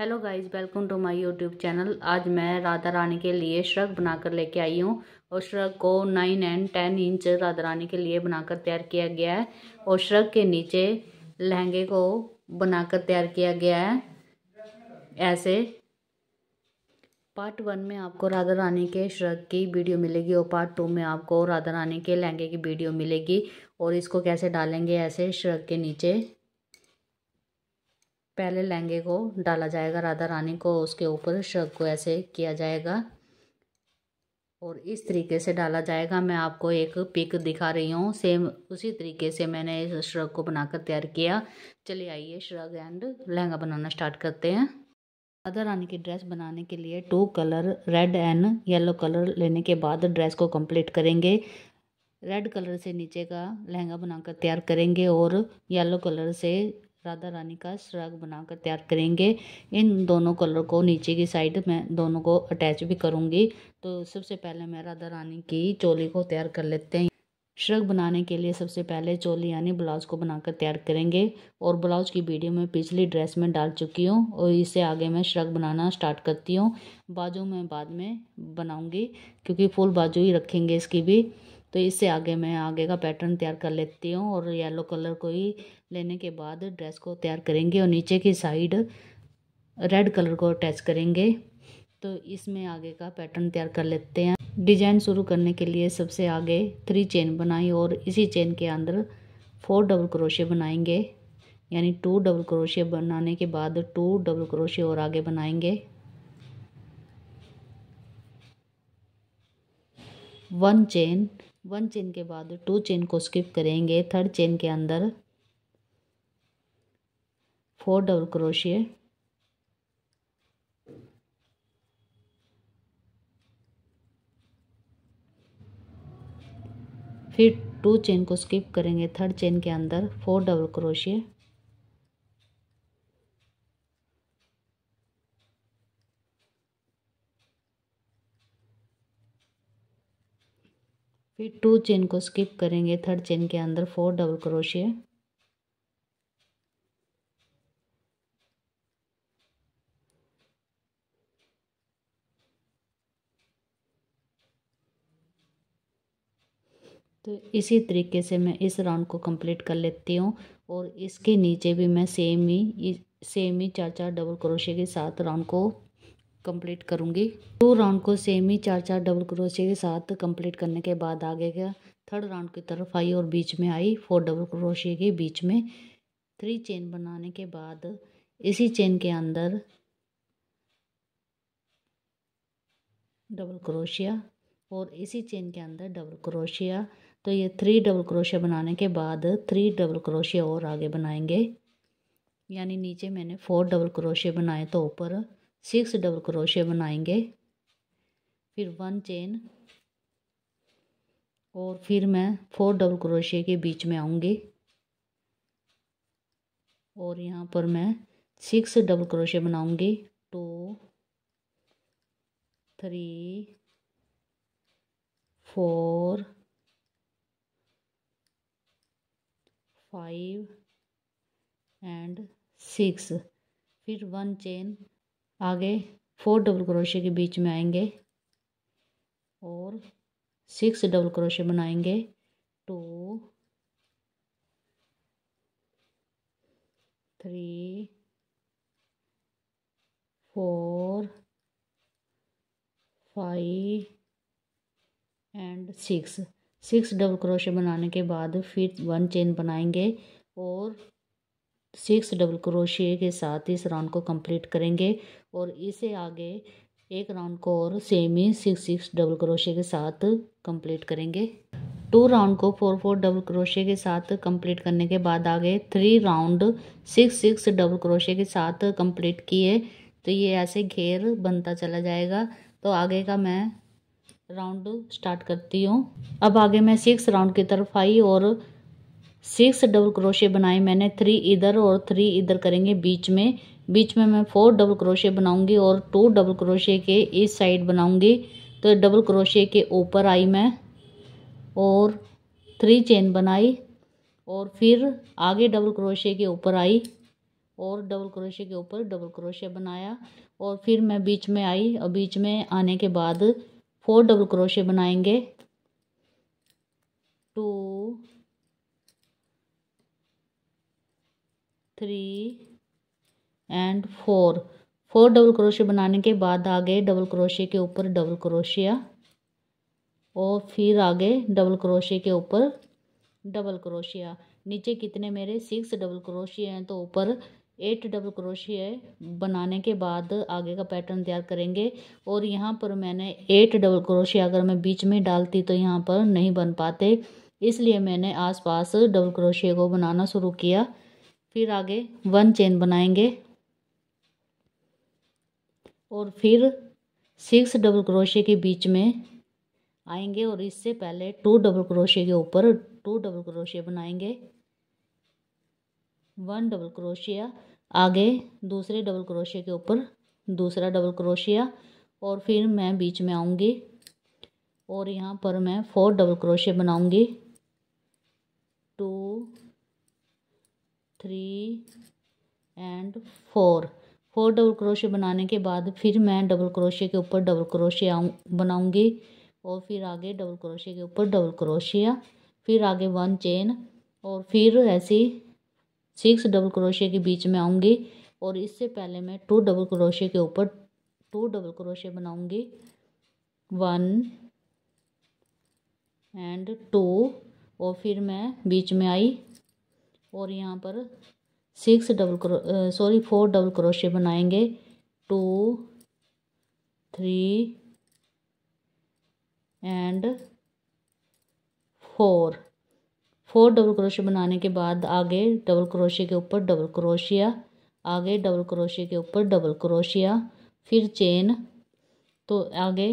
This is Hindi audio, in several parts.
hello guys welcome to my YouTube channel आज मैं राधा रानी के लिए श्रग बनाकर लेके आई हूँ और श्रग को nine and ten inch Radha Rani के लिए बनाकर तैयार किया गया है और श्रग के नीचे लहंगे को बनाकर तैयार किया गया है ऐसे पार्ट वन में आपको राधा रानी के श्रग की वीडियो मिलेगी और पार्ट टू में आपको राधा रानी के लहंगे की वीडियो मिलेगी और इसको कैसे डालेंगे ऐसे श्रग के नीचे पहले लहंगे को डाला जाएगा राधा रानी को उसके ऊपर शर्क को ऐसे किया जाएगा और इस तरीके से डाला जाएगा मैं आपको एक पिक दिखा रही हूँ सेम उसी तरीके से मैंने इस श्रग को बनाकर तैयार किया चलिए आइए श्रग एंड लहंगा बनाना स्टार्ट करते हैं राधा रानी की ड्रेस बनाने के लिए two colour red and yellow colour लेने के बाद ड्रेस को कंप्लीट करेंगे रेड कलर से नीचे का लहंगा बनाकर तैयार करेंगे और येलो कलर से राधा रानी का श्रग बनाकर तैयार करेंगे इन दोनों कलर को नीचे की साइड में दोनों को अटैच भी करूँगी तो सबसे पहले मैं राधा रानी की चोली को तैयार कर लेते हैं श्रग बनाने के लिए सबसे पहले चोली यानी ब्लाउज को बनाकर तैयार करेंगे और ब्लाउज की वीडियो में पिछली ड्रेस में डाल चुकी हूँ और इसे आगे मैं श्रग बनाना स्टार्ट करती हूँ बाजू मैं बाद में बनाऊँगी क्योंकि फुल बाजू ही रखेंगे इसकी भी तो इससे आगे मैं आगे का पैटर्न तैयार कर लेती हूँ और येलो कलर को ही लेने के बाद ड्रेस को तैयार करेंगे और नीचे की साइड रेड कलर को अटैच करेंगे तो इसमें आगे का पैटर्न तैयार कर लेते हैं डिजाइन शुरू करने के लिए सबसे आगे थ्री चेन बनाई और इसी चेन के अंदर फोर डबल क्रोशे बनाएंगे यानी टू डबल क्रोशे बनाने के बाद टू डबल क्रोशे और आगे बनाएंगे वन चेन वन चेन के बाद टू चेन को स्किप करेंगे थर्ड चेन के अंदर फोर डबल क्रोशिए फिर टू चेन को स्किप करेंगे थर्ड चेन के अंदर फोर डबल क्रोशिए फिर टू चेन को स्किप करेंगे थर्ड चेन के अंदर फोर डबल क्रोशिया तो इसी तरीके से मैं इस राउंड को कंप्लीट कर लेती हूँ और इसके नीचे भी मैं सेम ही सेम ही चार चार डबल क्रोशे के साथ राउंड को कंप्लीट करूँगी टू राउंड को सेम ही चार चार डबल क्रोशे के साथ कंप्लीट करने के बाद आगे गया थर्ड राउंड की तरफ आई और बीच में आई फोर डबल क्रोशे के बीच में थ्री चेन बनाने के बाद इसी चेन के अंदर डबल क्रोशिया और इसी चेन के अंदर डबल क्रोशिया तो ये थ्री डबल क्रोशिया बनाने के बाद थ्री डबल क्रोशिया और आगे बनाएंगे यानी नीचे मैंने फोर डबल क्रोशिया बनाए तो ऊपर सिक्स डबल क्रोशे बनाएंगे फिर वन चेन और फिर मैं फोर डबल क्रोशे के बीच में आऊँगी और यहाँ पर मैं सिक्स डबल क्रोशे बनाऊँगी two three four five and six फिर वन चेन आगे फोर डबल क्रोशे के बीच में आएंगे और सिक्स डबल क्रोशे बनाएंगे two three four five and six six double crochet बनाने के बाद फिर वन चेन बनाएंगे और सिक्स डबल क्रोशे के साथ इस राउंड को कंप्लीट करेंगे और इसे आगे एक राउंड को और सेम ही सिक्स सिक्स डबल क्रोशे के साथ कंप्लीट करेंगे टू राउंड को फोर फोर डबल क्रोशे के साथ कंप्लीट करने के बाद आगे three round six six double crochet के साथ कंप्लीट किए तो ये ऐसे घेर बनता चला जाएगा तो आगे का मैं राउंड स्टार्ट करती हूँ अब आगे मैं सिक्स राउंड की तरफ आई और सिक्स डबल क्रोशे बनाए मैंने थ्री इधर और थ्री इधर करेंगे बीच में बीच में मैं फोर डबल क्रोशे बनाऊंगी और टू डबल क्रोशे के इस साइड बनाऊंगी तो डबल क्रोशे के ऊपर आई मैं और थ्री चेन बनाई और फिर आगे डबल क्रोशे के ऊपर आई और डबल क्रोशे के ऊपर डबल क्रोशे बनाया और फिर मैं बीच में आई और बीच में आने के बाद फोर डबल क्रोशे बनाएंगे two three and four four double crochet बनाने के बाद आगे डबल क्रोशिया के ऊपर डबल क्रोशिया और फिर आगे डबल क्रोशिया के ऊपर डबल क्रोशिया नीचे कितने मेरे सिक्स डबल क्रोशिया हैं तो ऊपर एट डबल क्रोशिया बनाने के बाद आगे का पैटर्न तैयार करेंगे और यहाँ पर मैंने एट डबल क्रोशिया अगर मैं बीच में डालती तो यहाँ पर नहीं बन पाते इसलिए मैंने आसपास डबल क्रोशिया को बनाना शुरू किया फिर आगे वन चेन बनाएंगे और फिर सिक्स डबल क्रोशे के बीच में आएंगे और इससे पहले टू डबल क्रोशे के ऊपर टू डबल क्रोशे बनाएंगे वन डबल क्रोशिया आगे दूसरे डबल क्रोशे के ऊपर दूसरा डबल क्रोशिया और फिर मैं बीच में आऊँगी और यहाँ पर मैं फोर डबल क्रोशे बनाऊँगी two three and four four double crochet बनाने के बाद फिर मैं डबल क्रोशे के ऊपर डबल क्रोशे आऊँ बनाऊँगी और फिर आगे डबल क्रोशे के ऊपर डबल क्रोशिया फिर आगे वन चेन और फिर ऐसी सिक्स डबल क्रोशे के बीच में आऊँगी और इससे पहले मैं टू डबल क्रोशे के ऊपर टू डबल क्रोशे बनाऊँगी वन एंड टू और फिर मैं बीच में आई और यहाँ पर six double crochet sorry four double crochet बनाएंगे two three and four four double crochet बनाने के बाद आगे डबल क्रोशे के ऊपर डबल क्रोशिया आगे डबल क्रोशे के ऊपर डबल क्रोशिया फिर चेन तो आगे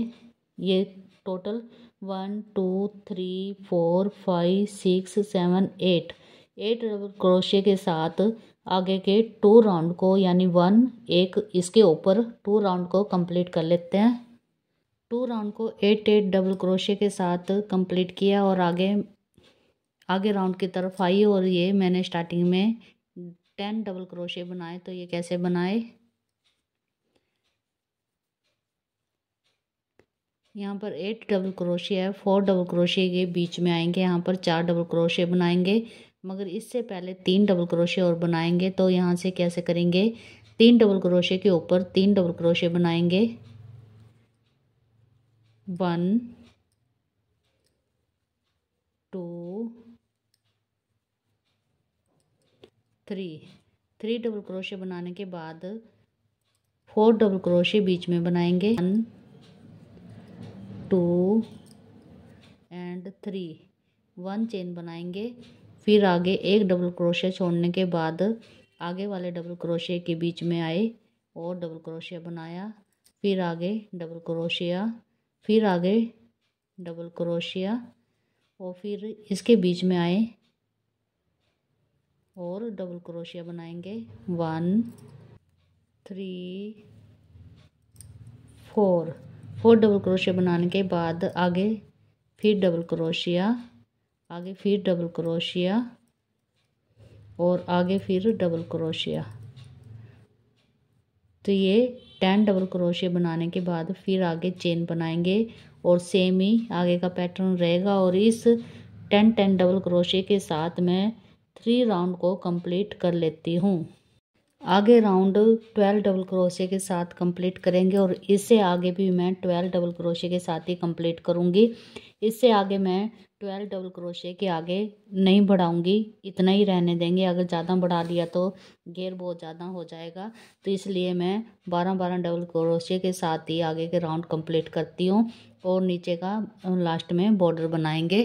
ये total one two three four five six seven eight eight double crochet के साथ आगे के टू राउंड को यानी वन एक इसके ऊपर टू राउंड को कंप्लीट कर लेते हैं टू राउंड को एट एट डबल क्रोशे के साथ कंप्लीट किया और आगे आगे राउंड की तरफ आई और ये मैंने स्टार्टिंग में टेन डबल क्रोशे बनाए तो ये कैसे बनाए यहाँ पर एट डबल क्रोशे है फोर डबल क्रोशे के बीच में आएंगे यहाँ पर चार डबल क्रोशे बनाएंगे मगर इससे पहले तीन डबल क्रोशे और बनाएंगे तो यहाँ से कैसे करेंगे तीन डबल क्रोशे के ऊपर तीन डबल क्रोशे बनाएंगे one two three three double crochet बनाने के बाद फोर डबल क्रोशे बीच में बनाएंगे one two and three one chain बनाएंगे फिर आगे एक डबल क्रोशिया छोड़ने के बाद आगे वाले डबल क्रोशिया के बीच में आए और डबल क्रोशिया बनाया फिर आगे डबल क्रोशिया फिर आगे डबल क्रोशिया और फिर इसके बीच में आए और डबल क्रोशिया बनाएंगे one three four four double crochet बनाने के बाद आगे फिर डबल क्रोशिया आगे फिर डबल क्रोशिया और आगे फिर डबल क्रोशिया तो ये टेन डबल क्रोशिया बनाने के बाद फिर आगे चेन बनाएंगे और सेम ही आगे का पैटर्न रहेगा और इस टेन टेन डबल क्रोशिया के साथ मैं थ्री राउंड को कंप्लीट कर लेती हूँ आगे राउंड ट्वेल्व डबल क्रोशे के साथ कंप्लीट करेंगे और इससे आगे भी मैं ट्वेल्व डबल क्रोशे के साथ ही कंप्लीट करूँगी इससे आगे मैं ट्वेल्व डबल क्रोशे के आगे नहीं बढ़ाऊंगी इतना ही रहने देंगे अगर ज़्यादा बढ़ा लिया तो घेर बहुत ज़्यादा हो जाएगा तो इसलिए मैं बारह बारह डबल क्रोशे के साथ ही आगे के राउंड कंप्लीट करती हूँ और नीचे का लास्ट में बॉर्डर बनाएंगे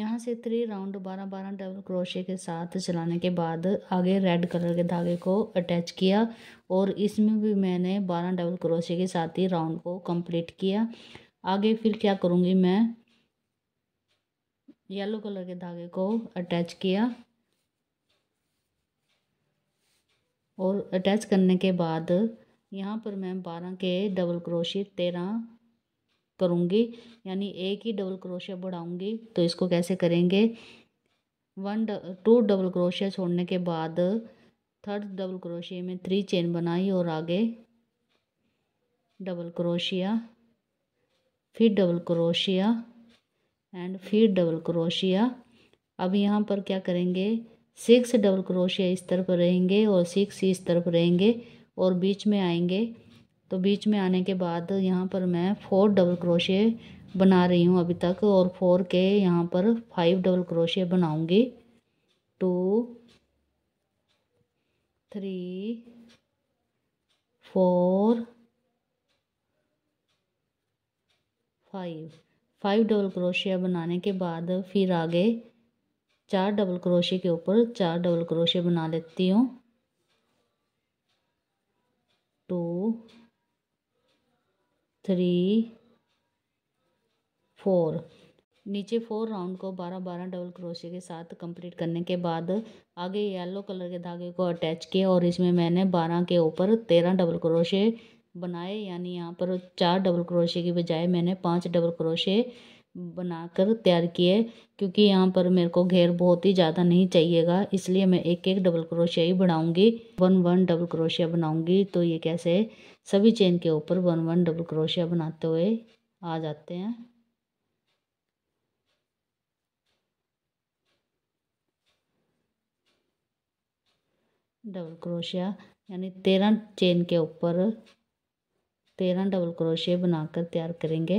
यहाँ से थ्री राउंड बारह बारह डबल क्रोशे के साथ चलाने के बाद आगे रेड कलर के धागे को अटैच किया और इसमें भी मैंने बारह डबल क्रोशे के साथ ही राउंड को कम्प्लीट किया आगे फिर क्या करूँगी मैं येलो कलर के धागे को अटैच किया और अटैच करने के बाद यहाँ पर मैं बारह के डबल क्रोशिए तेरह करूँगी यानी एक ही डबल क्रोशिया बढ़ाऊँगी तो इसको कैसे करेंगे वन टू डबल क्रोशिया छोड़ने के बाद थर्ड डबल क्रोशिया में थ्री चेन बनाई और आगे डबल क्रोशिया फिर डबल क्रोशिया एंड फिर डबल क्रोशिया अब यहाँ पर क्या करेंगे सिक्स डबल क्रोशिया इस तरफ रहेंगे और सिक्स इस तरफ रहेंगे और बीच में आएंगे तो बीच में आने के बाद यहाँ पर मैं फोर डबल क्रोशिया बना रही हूँ अभी तक और फोर के यहाँ पर फाइव डबल क्रोशिया बनाऊँगी two three four five five double crochet बनाने के बाद फिर आगे चार डबल क्रोशे के ऊपर चार डबल क्रोशे बना लेती हूँ टू थ्री फोर नीचे फोर राउंड को बारह बारह डबल क्रोशे के साथ कंप्लीट करने के बाद आगे येलो कलर के धागे को अटैच किया और इसमें मैंने बारह के ऊपर तेरह डबल क्रोशे बनाए यानी यहाँ पर चार डबल क्रोशे की बजाय मैंने पांच डबल क्रोशे बनाकर तैयार किए क्योंकि यहाँ पर मेरे को घेर बहुत ही ज़्यादा नहीं चाहिएगा इसलिए मैं एक एक डबल क्रोशिया ही बनाऊँगी वन वन डबल क्रोशिया बनाऊंगी तो ये कैसे सभी चेन के ऊपर वन वन डबल क्रोशिया बनाते हुए आ जाते हैं डबल क्रोशिया यानी तेरह चेन के ऊपर तेरह डबल क्रोशे बनाकर तैयार करेंगे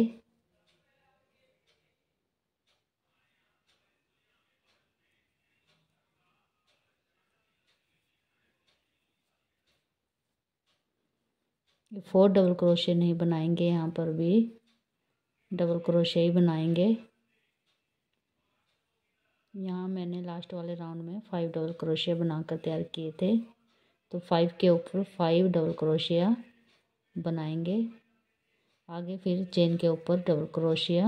फोर डबल क्रोशे नहीं बनाएंगे यहाँ पर भी डबल क्रोशे ही बनाएंगे यहाँ मैंने लास्ट वाले राउंड में फाइव डबल क्रोशे बनाकर तैयार किए थे तो फाइव के ऊपर फाइव डबल क्रोशिया बनाएंगे आगे फिर चेन के ऊपर डबल क्रोशिया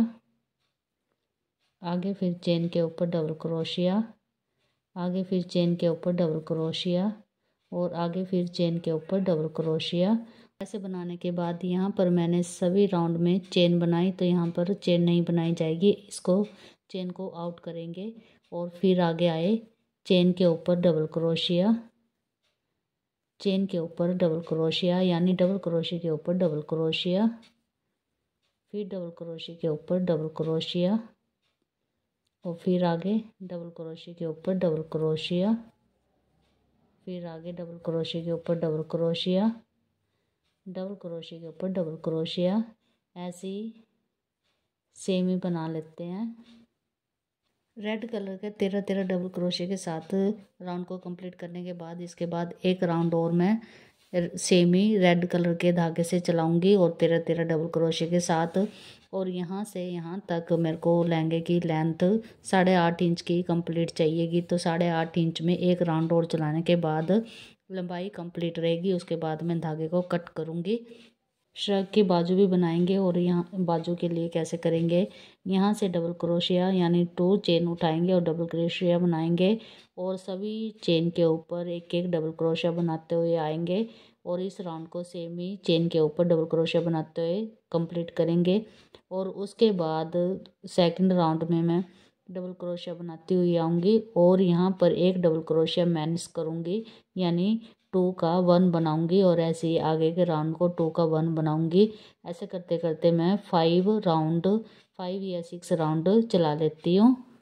आगे फिर चेन के ऊपर डबल क्रोशिया आगे फिर चेन के ऊपर डबल क्रोशिया और आगे फिर चेन के ऊपर डबल क्रोशिया ऐसे बनाने के बाद यहाँ पर मैंने सभी राउंड में चेन बनाई तो यहाँ पर चेन नहीं बनाई जाएगी इसको चेन को आउट करेंगे और फिर आगे आए चेन के ऊपर डबल क्रोशिया चेन के ऊपर डबल क्रोशिया यानी डबल क्रोशिया के ऊपर डबल क्रोशिया फिर डबल क्रोशिया के ऊपर डबल क्रोशिया और फिर आगे डबल क्रोशिया के ऊपर डबल क्रोशिया फिर आगे डबल क्रोशिया के ऊपर डबल क्रोशिया डबल क्रोशिया के ऊपर डबल क्रोशिया ऐसे ही सेम ही बना लेते हैं रेड कलर के तेरह तेरह डबल क्रोशे के साथ राउंड को कंप्लीट करने के बाद इसके बाद एक राउंड और मैं सेम ही रेड कलर के धागे से चलाऊंगी और तेरह तेरह डबल क्रोशे के साथ और यहाँ से यहाँ तक मेरे को लहंगे की लेंथ साढ़े आठ इंच की कंप्लीट चाहिएगी तो साढ़े आठ इंच में एक राउंड और चलाने के बाद लंबाई कंप्लीट रहेगी उसके बाद मैं धागे को कट करूँगी श्रग के बाजू भी बनाएंगे और यहाँ बाजू के लिए कैसे करेंगे यहाँ से डबल क्रोशिया यानी टू चेन उठाएंगे और डबल क्रोशिया बनाएंगे और सभी चेन के ऊपर एक एक डबल क्रोशिया बनाते हुए आएंगे और इस राउंड को सेम ही चेन के ऊपर डबल क्रोशिया बनाते हुए कंप्लीट करेंगे और उसके बाद सेकंड राउंड में मैं डबल क्रोशिया बनाती हुई आऊँगी और यहाँ पर एक डबल क्रोशिया माइनस करूँगी यानी टू का वन बनाऊंगी और ऐसे ही आगे के राउंड को टू का वन बनाऊंगी ऐसे करते करते मैं फाइव राउंड फाइव या सिक्स राउंड चला लेती हूँ